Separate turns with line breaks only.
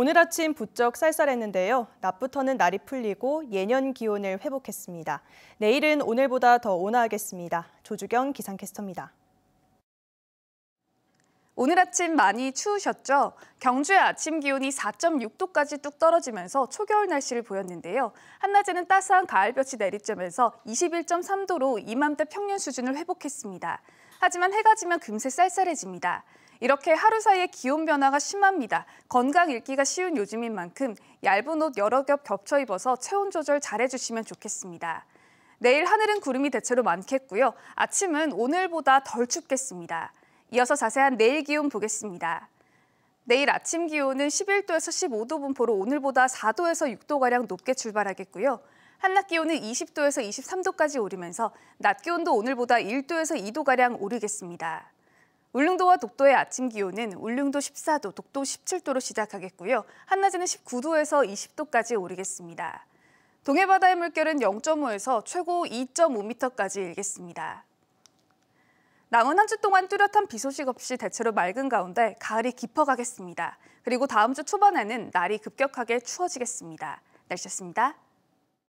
오늘 아침 부쩍 쌀쌀했는데요. 낮부터는 날이 풀리고 예년 기온을 회복했습니다. 내일은 오늘보다 더 온화하겠습니다. 조주경 기상캐스터입니다.
오늘 아침 많이 추우셨죠? 경주의 아침 기온이 4.6도까지 뚝 떨어지면서 초겨울 날씨를 보였는데요. 한낮에는 따스한 가을볕이 내리쬐면서 21.3도로 이맘때 평년 수준을 회복했습니다. 하지만 해가 지면 금세 쌀쌀해집니다. 이렇게 하루 사이에 기온 변화가 심합니다. 건강 읽기가 쉬운 요즘인 만큼 얇은 옷 여러 겹 겹쳐 입어서 체온 조절 잘해주시면 좋겠습니다. 내일 하늘은 구름이 대체로 많겠고요. 아침은 오늘보다 덜 춥겠습니다. 이어서 자세한 내일 기온 보겠습니다. 내일 아침 기온은 11도에서 15도 분포로 오늘보다 4도에서 6도가량 높게 출발하겠고요. 한낮 기온은 20도에서 23도까지 오르면서 낮 기온도 오늘보다 1도에서 2도가량 오르겠습니다. 울릉도와 독도의 아침 기온은 울릉도 14도, 독도 17도로 시작하겠고요. 한낮에는 19도에서 20도까지 오르겠습니다. 동해바다의 물결은 0.5에서 최고 2.5m까지 일겠습니다. 남은 한 주 동안 뚜렷한 비 소식 없이 대체로 맑은 가운데 가을이 깊어가겠습니다. 그리고 다음 주 초반에는 날이 급격하게 추워지겠습니다. 날씨였습니다.